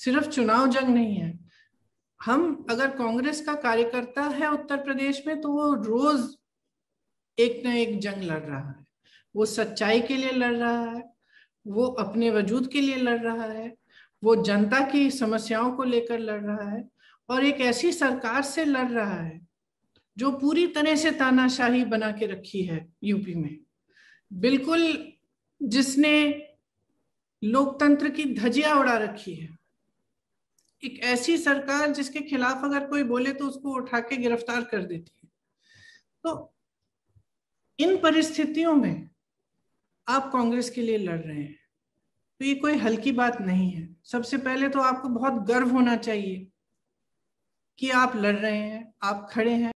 सिर्फ चुनाव जंग नहीं है हम अगर कांग्रेस का कार्यकर्ता है उत्तर प्रदेश में तो वो रोज एक न एक जंग लड़ रहा है वो सच्चाई के लिए लड़ रहा है वो अपने वजूद के लिए लड़ रहा है वो जनता की समस्याओं को लेकर लड़ रहा है और एक ऐसी सरकार से लड़ रहा है जो पूरी तरह से तानाशाही बना के रखी है यूपी में बिल्कुल जिसने लोकतंत्र की धजिया उड़ा रखी है एक ऐसी सरकार जिसके खिलाफ अगर कोई बोले तो उसको उठा के गिरफ्तार कर देती है तो इन परिस्थितियों में आप कांग्रेस के लिए लड़ रहे हैं तो ये कोई हल्की बात नहीं है सबसे पहले तो आपको बहुत गर्व होना चाहिए कि आप लड़ रहे हैं आप खड़े हैं